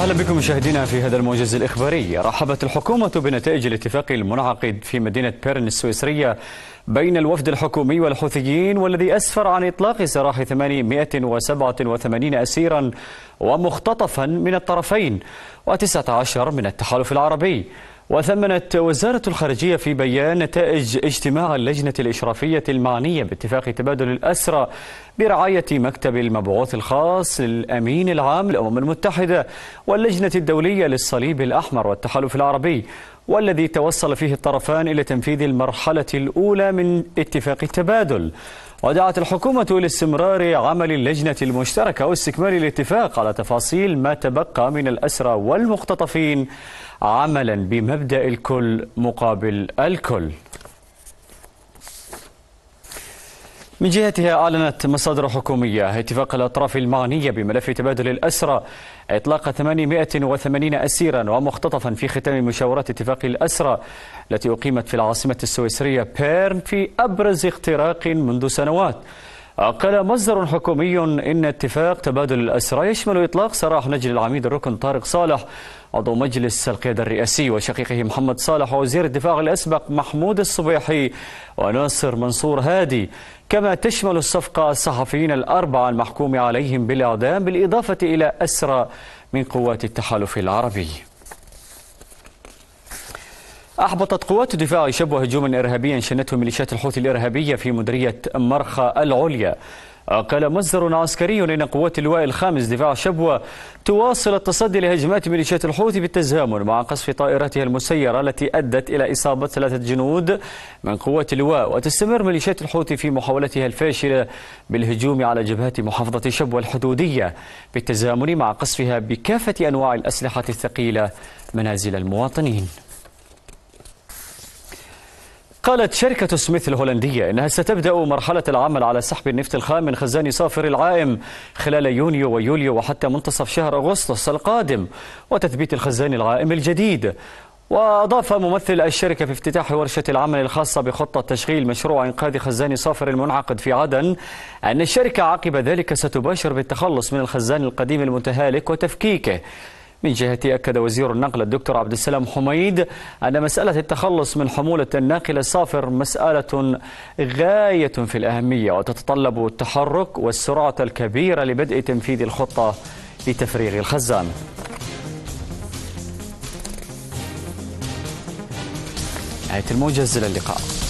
أهلا بكم مشاهدينا في هذا الموجز الإخباري رحبت الحكومة بنتائج الاتفاق المنعقد في مدينة بيرن السويسرية بين الوفد الحكومي والحوثيين والذي أسفر عن إطلاق سراح 887 أسيرا ومختطفا من الطرفين و19 من التحالف العربي وثمنت وزارة الخارجية في بيان نتائج اجتماع اللجنة الإشرافية المعنية باتفاق تبادل الأسرى برعاية مكتب المبعوث الخاص للأمين العام للأمم المتحدة واللجنة الدولية للصليب الأحمر والتحالف العربي والذي توصل فيه الطرفان إلى تنفيذ المرحلة الأولى من اتفاق التبادل ودعت الحكومة لاستمرار عمل اللجنة المشتركة واستكمال الاتفاق على تفاصيل ما تبقى من الأسرى والمختطفين عملا بمبدأ الكل مقابل الكل من جهتها أعلنت مصادر حكومية اتفاق الأطراف المعنية بملف تبادل الأسرى إطلاق 880 أسيرا ومختطفا في ختام مشاورات اتفاق الأسرى التي أقيمت في العاصمة السويسرية بيرن في أبرز اختراق منذ سنوات قال مصدر حكومي إن اتفاق تبادل الأسرى يشمل إطلاق سراح نجل العميد الركن طارق صالح عضو مجلس القيادة الرئاسي وشقيقه محمد صالح ووزير الدفاع الأسبق محمود الصبيحي وناصر منصور هادي كما تشمل الصفقة الصحفيين الأربعة المحكوم عليهم بالإعدام بالإضافة إلى أسرى من قوات التحالف العربي أحبطت قوات الدفاع شبه هجوما إرهابيا شنته ميليشيات الحوثي الإرهابية في مديرية مرخى العليا قال مصدر عسكري إن قوات اللواء الخامس دفاع شبوة تواصل التصدي لهجمات ميليشيات الحوثي بالتزامن مع قصف طائرتها المسيرة التي أدت إلى إصابة ثلاثة جنود من قوات اللواء وتستمر ميليشيات الحوثي في محاولتها الفاشلة بالهجوم على جبهات محافظة شبوة الحدودية بالتزامن مع قصفها بكافة أنواع الأسلحة الثقيلة منازل المواطنين قالت شركة سميث الهولندية إنها ستبدأ مرحلة العمل على سحب النفط الخام من خزان صافر العائم خلال يونيو ويوليو وحتى منتصف شهر أغسطس القادم وتثبيت الخزان العائم الجديد وأضاف ممثل الشركة في افتتاح ورشة العمل الخاصة بخطة تشغيل مشروع إنقاذ خزان صافر المنعقد في عدن أن الشركة عقب ذلك ستباشر بالتخلص من الخزان القديم المتهالك وتفكيكه من جهته أكد وزير النقل الدكتور عبد السلام حميد أن مسألة التخلص من حمولة الناقل الصافر مسألة غاية في الأهمية وتتطلب التحرك والسرعة الكبيرة لبدء تنفيذ الخطة لتفريغ الخزان نهاية الموجز إلى اللقاء